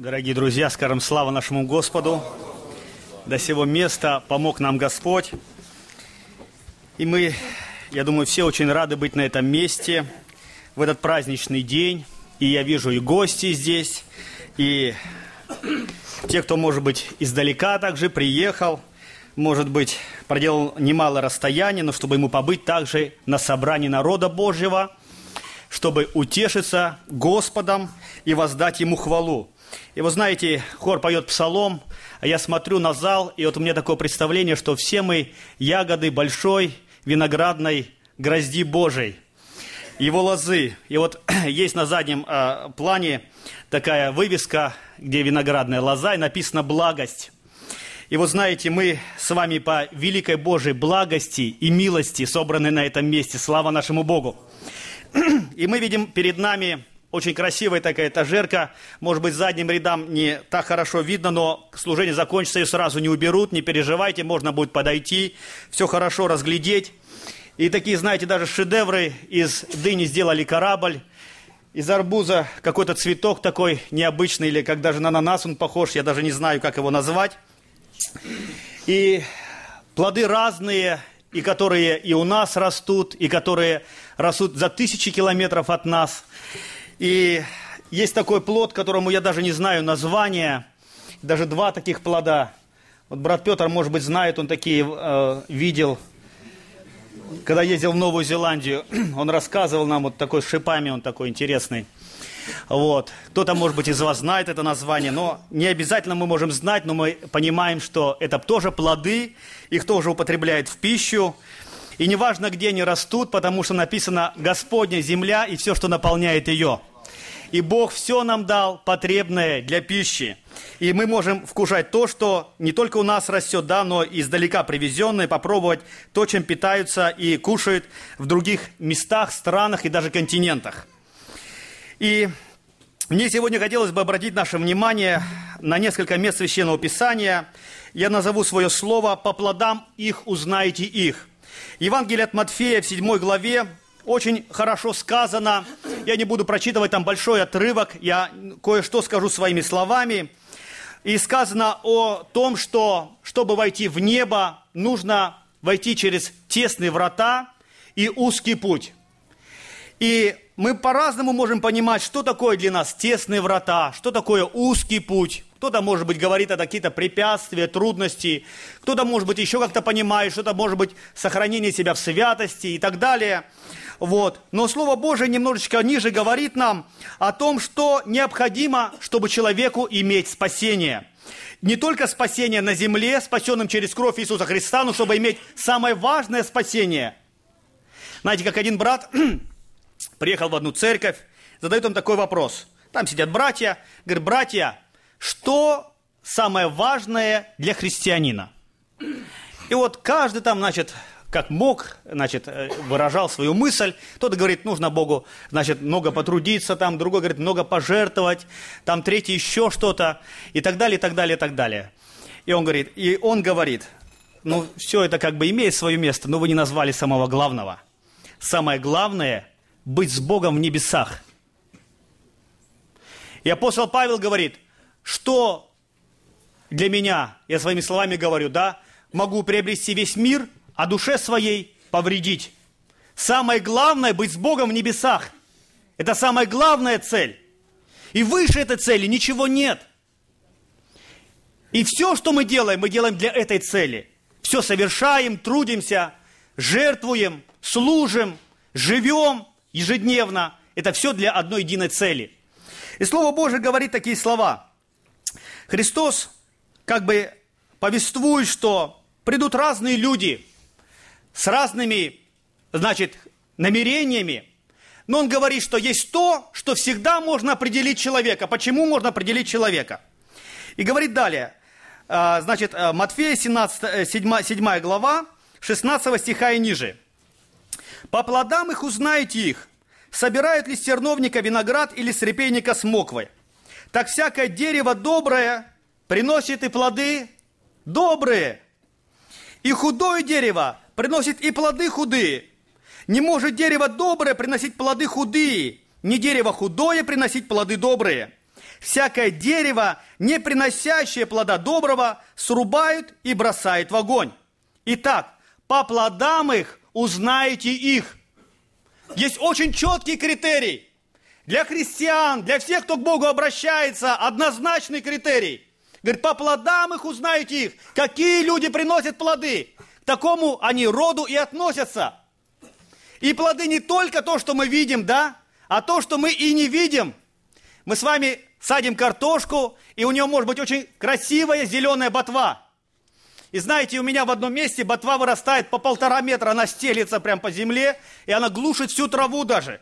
Дорогие друзья, скажем слава нашему Господу. До сего места помог нам Господь. И мы, я думаю, все очень рады быть на этом месте в этот праздничный день. И я вижу и гости здесь, и те, кто, может быть, издалека также приехал, может быть, проделал немало расстояния, но чтобы ему побыть также на собрании народа Божьего – чтобы утешиться Господом и воздать Ему хвалу. И вы знаете, хор поет псалом, а я смотрю на зал, и вот у меня такое представление, что все мы ягоды большой виноградной грозди Божией, его лозы. И вот есть на заднем э, плане такая вывеска, где виноградная лоза, и написано «благость». И вот знаете, мы с вами по великой Божьей благости и милости собраны на этом месте. Слава нашему Богу! И мы видим перед нами очень красивая такая этажерка. Может быть, задним рядам не так хорошо видно, но служение закончится и сразу не уберут. Не переживайте, можно будет подойти, все хорошо разглядеть. И такие, знаете, даже шедевры из дыни сделали корабль. Из арбуза какой-то цветок такой необычный, или как даже на ананас он похож, я даже не знаю, как его назвать. И плоды разные, и которые и у нас растут, и которые растут за тысячи километров от нас. И есть такой плод, которому я даже не знаю название даже два таких плода. Вот брат Петр, может быть, знает, он такие э, видел, когда ездил в Новую Зеландию. Он рассказывал нам вот такой с шипами, он такой интересный. Вот. Кто-то, может быть, из вас знает это название, но не обязательно мы можем знать, но мы понимаем, что это тоже плоды, их тоже употребляют в пищу. И неважно, где они растут, потому что написано «Господня земля и все, что наполняет ее». И Бог все нам дал потребное для пищи. И мы можем вкушать то, что не только у нас растет, да, но и издалека привезенное, попробовать то, чем питаются и кушают в других местах, странах и даже континентах. И мне сегодня хотелось бы обратить наше внимание на несколько мест Священного Писания. Я назову свое слово «По плодам их узнаете их». Евангелие от Матфея в 7 главе очень хорошо сказано. Я не буду прочитывать там большой отрывок, я кое-что скажу своими словами. И сказано о том, что чтобы войти в небо, нужно войти через тесные врата и узкий путь. И мы по-разному можем понимать, что такое для нас тесные врата, что такое узкий путь. Кто-то, может быть, говорит о какие-то препятствия, трудности. Кто-то, может быть, еще как-то понимает, что-то, может быть, сохранение себя в святости и так далее. Вот. Но Слово Божие немножечко ниже говорит нам о том, что необходимо, чтобы человеку иметь спасение. Не только спасение на земле, спасенным через кровь Иисуса Христа, но чтобы иметь самое важное спасение. Знаете, как один брат приехал в одну церковь, задает им такой вопрос. Там сидят братья, говорит, братья, что самое важное для христианина? И вот каждый там, значит, как мог, значит, э, выражал свою мысль. Кто-то говорит, нужно Богу, значит, много потрудиться, там другой говорит, много пожертвовать, там третий еще что-то, и так далее, и так далее, и так далее. И он говорит, и он говорит, ну, все это как бы имеет свое место, но вы не назвали самого главного. Самое главное быть с Богом в небесах. И апостол Павел говорит, что для меня, я своими словами говорю, да, могу приобрести весь мир, а душе своей повредить. Самое главное – быть с Богом в небесах. Это самая главная цель. И выше этой цели ничего нет. И все, что мы делаем, мы делаем для этой цели. Все совершаем, трудимся, жертвуем, служим, живем – ежедневно. Это все для одной единой цели. И Слово Божие говорит такие слова. Христос как бы повествует, что придут разные люди с разными, значит, намерениями, но он говорит, что есть то, что всегда можно определить человека. Почему можно определить человека? И говорит далее, а, значит, э, Матфея 17, 7, 7 глава, 16 стиха и ниже – по плодам их узнаете их, собирают ли с терновника виноград или с репейника с Так всякое дерево доброе приносит и плоды добрые. И худое дерево приносит и плоды худые. Не может дерево доброе приносить плоды худые, не дерево худое приносить плоды добрые. Всякое дерево, не приносящее плода доброго, срубают и бросают в огонь. Итак, по плодам их узнаете их. Есть очень четкий критерий. Для христиан, для всех, кто к Богу обращается, однозначный критерий. Говорит, по плодам их узнаете их. Какие люди приносят плоды? К такому они роду и относятся. И плоды не только то, что мы видим, да, а то, что мы и не видим. Мы с вами садим картошку, и у нее может быть очень красивая зеленая ботва. И знаете, у меня в одном месте ботва вырастает по полтора метра, она стелится прям по земле, и она глушит всю траву даже.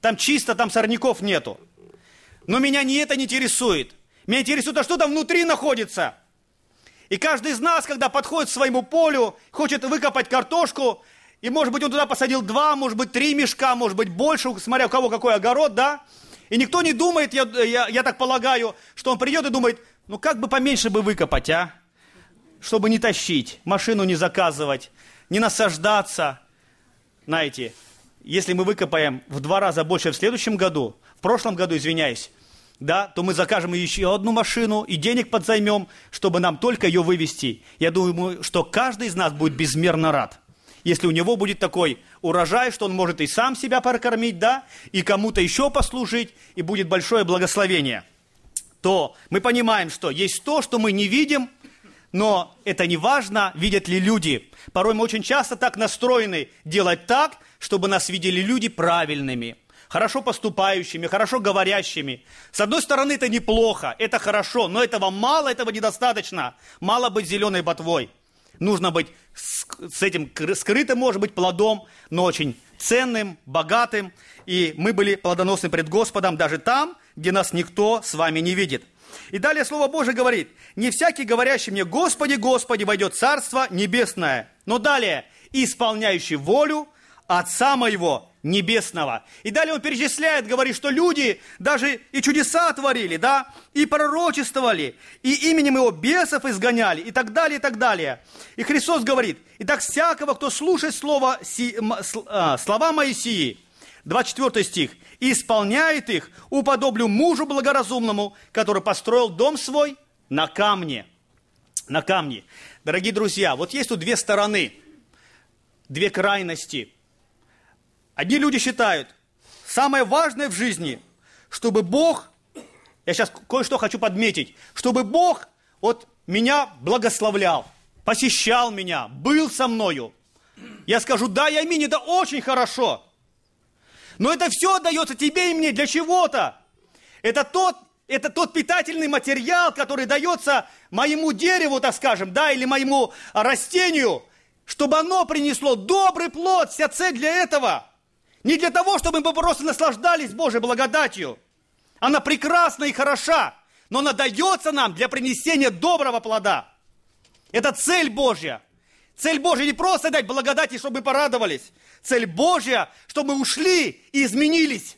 Там чисто, там сорняков нету. Но меня не это не интересует. Меня интересует, а что там внутри находится. И каждый из нас, когда подходит к своему полю, хочет выкопать картошку, и, может быть, он туда посадил два, может быть, три мешка, может быть, больше, смотря у кого какой огород, да? И никто не думает, я, я, я так полагаю, что он придет и думает, ну как бы поменьше бы выкопать, а? чтобы не тащить, машину не заказывать, не насаждаться. Знаете, если мы выкопаем в два раза больше в следующем году, в прошлом году, извиняюсь, да, то мы закажем еще одну машину и денег подзаймем, чтобы нам только ее вывести. Я думаю, что каждый из нас будет безмерно рад. Если у него будет такой урожай, что он может и сам себя прокормить, да, и кому-то еще послужить, и будет большое благословение, то мы понимаем, что есть то, что мы не видим, но это не важно, видят ли люди. Порой мы очень часто так настроены делать так, чтобы нас видели люди правильными, хорошо поступающими, хорошо говорящими. С одной стороны, это неплохо, это хорошо, но этого мало, этого недостаточно. Мало быть зеленой ботвой. Нужно быть с этим скрытым, может быть, плодом, но очень ценным, богатым. И мы были плодоносны пред Господом даже там, где нас никто с вами не видит. И далее Слово Божие говорит, «Не всякий, говорящий мне, Господи, Господи, войдет Царство Небесное». Но далее, «Исполняющий волю Отца Моего Небесного». И далее он перечисляет, говорит, что люди даже и чудеса творили, да, и пророчествовали, и именем его бесов изгоняли, и так далее, и так далее. И Христос говорит, и так всякого, кто слушает слово, си, а, слова Моисии, 24 стих. «Исполняет их, уподоблю мужу благоразумному, который построил дом свой на камне». На камне. Дорогие друзья, вот есть тут две стороны, две крайности. Одни люди считают, самое важное в жизни, чтобы Бог, я сейчас кое-что хочу подметить, чтобы Бог вот меня благословлял, посещал меня, был со мною. Я скажу, да, я аминь, это очень хорошо – но это все дается тебе и мне для чего-то. Это тот, это тот питательный материал, который дается моему дереву, так скажем, да, или моему а, растению, чтобы оно принесло добрый плод, вся цель для этого. Не для того, чтобы мы просто наслаждались Божьей благодатью. Она прекрасна и хороша, но она дается нам для принесения доброго плода. Это цель Божья – Цель Божья не просто дать благодати, чтобы мы порадовались. Цель Божья, чтобы мы ушли и изменились.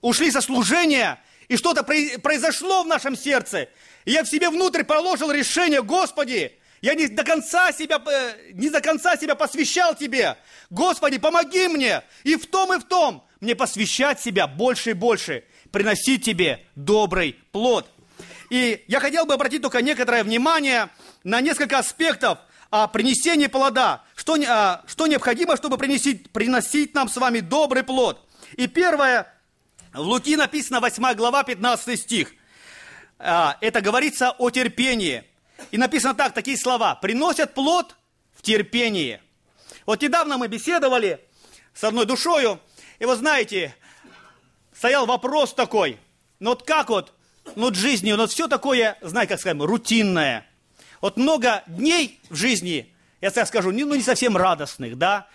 Ушли со служения, и что-то произошло в нашем сердце. И я в себе внутрь положил решение, Господи, я не до конца себя, э, не до конца себя посвящал Тебе. Господи, помоги мне и в том, и в том мне посвящать себя больше и больше, приносить Тебе добрый плод. И я хотел бы обратить только некоторое внимание на несколько аспектов а, принесение плода. Что, а, что необходимо, чтобы приносить, приносить нам с вами добрый плод? И первое, в Луки написано 8 глава, 15 стих. А, это говорится о терпении. И написано так, такие слова. «Приносят плод в терпении». Вот недавно мы беседовали с одной душою, и вы знаете, стоял вопрос такой, ну вот как вот, ну вот жизнью, ну вот все такое, знаете, как сказать, рутинное – вот много дней в жизни, я так скажу, ну не совсем радостных, да,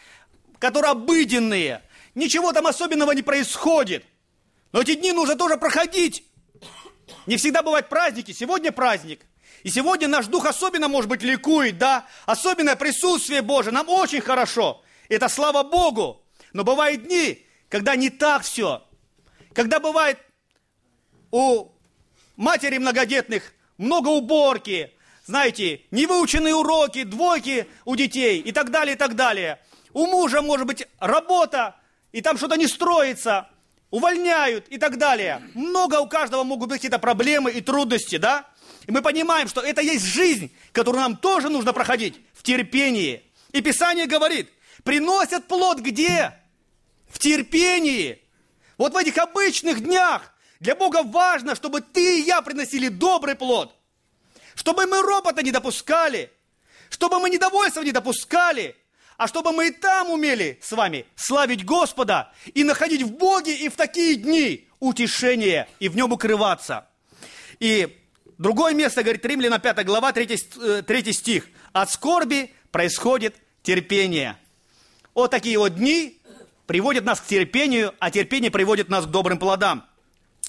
которые обыденные, ничего там особенного не происходит. Но эти дни нужно тоже проходить. Не всегда бывают праздники. Сегодня праздник. И сегодня наш дух особенно, может быть, ликует, да? Особенное присутствие Божие. Нам очень хорошо. Это слава Богу. Но бывают дни, когда не так все. Когда бывает у матери многодетных много уборки, знаете, невыученные уроки, двойки у детей и так далее, и так далее. У мужа может быть работа, и там что-то не строится, увольняют и так далее. Много у каждого могут быть какие-то проблемы и трудности, да? И мы понимаем, что это есть жизнь, которую нам тоже нужно проходить в терпении. И Писание говорит, приносят плод где? В терпении. Вот в этих обычных днях для Бога важно, чтобы ты и я приносили добрый плод. Чтобы мы робота не допускали, чтобы мы недовольство не допускали, а чтобы мы и там умели с вами славить Господа и находить в Боге и в такие дни утешение и в нем укрываться. И другое место, говорит Римляна 5 глава 3, 3 э, стих. От скорби происходит терпение. Вот такие вот дни приводят нас к терпению, а терпение приводит нас к добрым плодам.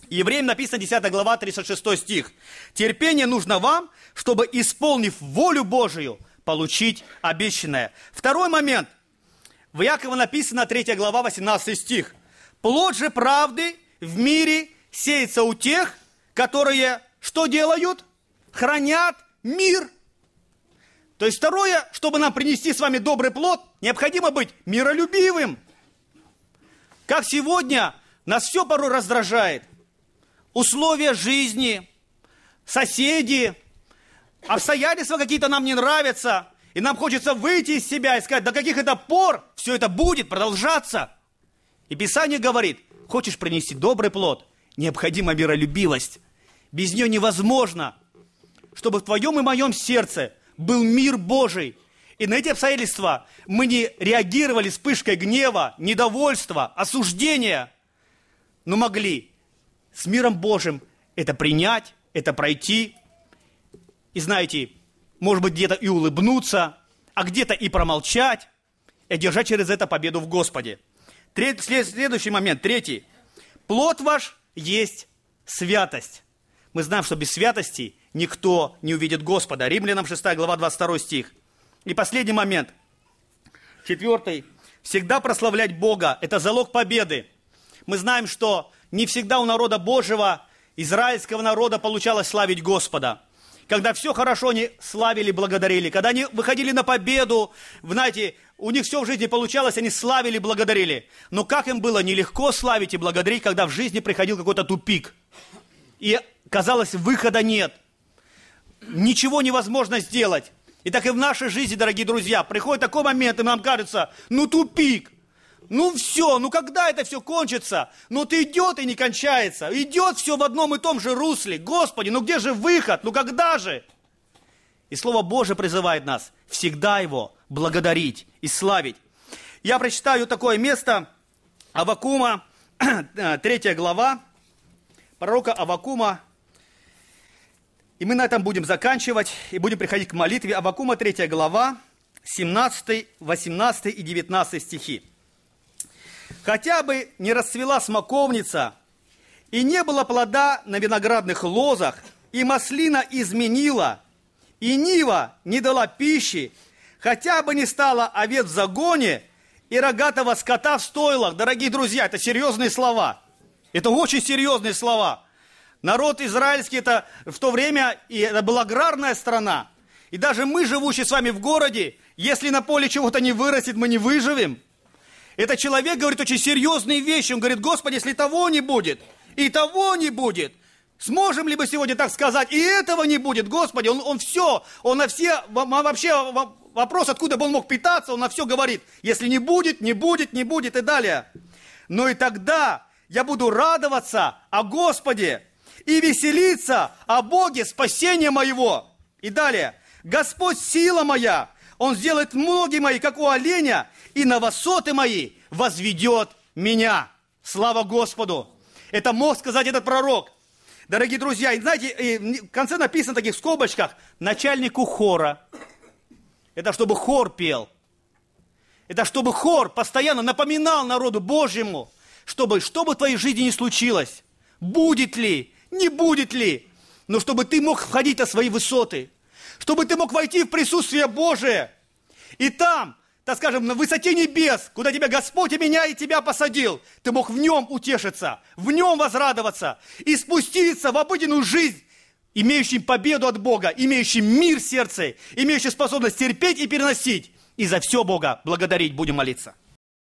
Евреям написано 10 глава 36 стих. Терпение нужно вам, чтобы, исполнив волю Божию, получить обещанное. Второй момент. В Якова написано 3 глава 18 стих. Плод же правды в мире сеется у тех, которые что делают? Хранят мир. То есть второе, чтобы нам принести с вами добрый плод, необходимо быть миролюбивым. Как сегодня нас все порой раздражает условия жизни, соседи, обстоятельства какие-то нам не нравятся, и нам хочется выйти из себя и сказать, до каких это пор все это будет продолжаться. И Писание говорит, хочешь принести добрый плод, необходима миролюбивость. Без нее невозможно, чтобы в твоем и моем сердце был мир Божий. И на эти обстоятельства мы не реагировали вспышкой гнева, недовольства, осуждения, но могли с миром Божьим. Это принять, это пройти. И знаете, может быть, где-то и улыбнуться, а где-то и промолчать, и держать через это победу в Господе. Треть, следующий момент, третий. Плод ваш есть святость. Мы знаем, что без святости никто не увидит Господа. Римлянам 6 глава 22 стих. И последний момент. Четвертый. Всегда прославлять Бога – это залог победы. Мы знаем, что не всегда у народа Божьего, израильского народа получалось славить Господа. Когда все хорошо, они славили, благодарили. Когда они выходили на победу, знаете, у них все в жизни получалось, они славили, благодарили. Но как им было нелегко славить и благодарить, когда в жизни приходил какой-то тупик. И казалось, выхода нет. Ничего невозможно сделать. И так и в нашей жизни, дорогие друзья, приходит такой момент, и нам кажется, ну тупик, ну все, ну когда это все кончится? Ну ты идет и не кончается. Идет все в одном и том же русле. Господи, ну где же выход? Ну когда же? И Слово Божие призывает нас всегда его благодарить и славить. Я прочитаю такое место Авакума, 3 глава, пророка Авакума. И мы на этом будем заканчивать и будем приходить к молитве. Авакума, 3 глава, 17, 18 и 19 стихи хотя бы не расцвела смоковница, и не было плода на виноградных лозах, и маслина изменила, и нива не дала пищи, хотя бы не стало овец в загоне и рогатого скота в стойлах. Дорогие друзья, это серьезные слова. Это очень серьезные слова. Народ израильский, это в то время, и это была аграрная страна. И даже мы, живущие с вами в городе, если на поле чего-то не вырастет, мы не выживем – это человек говорит очень серьезные вещи. Он говорит, Господи, если того не будет, и того не будет, Сможем ли мы сегодня так сказать? И этого не будет, Господи, он, он все, он на все, вообще вопрос, откуда бы он мог питаться, он на все говорит. Если не будет, не будет, не будет и далее. Но и тогда я буду радоваться о Господе и веселиться о Боге спасения моего. И далее. Господь сила моя, он сделает ноги мои, как у оленя, и на высоты мои возведет меня. Слава Господу! Это мог сказать этот пророк. Дорогие друзья, и знаете, в конце написано в таких скобочках начальнику хора. Это чтобы хор пел. Это чтобы хор постоянно напоминал народу Божьему, чтобы что бы в твоей жизни не случилось, будет ли, не будет ли, но чтобы ты мог входить на свои высоты, чтобы ты мог войти в присутствие Божие. И там, так скажем, на высоте небес, куда тебя Господь и меня и тебя посадил, ты мог в нем утешиться, в нем возрадоваться и спуститься в обыденную жизнь, имеющим победу от Бога, имеющим мир в сердце, имеющим способность терпеть и переносить. И за все Бога благодарить будем молиться.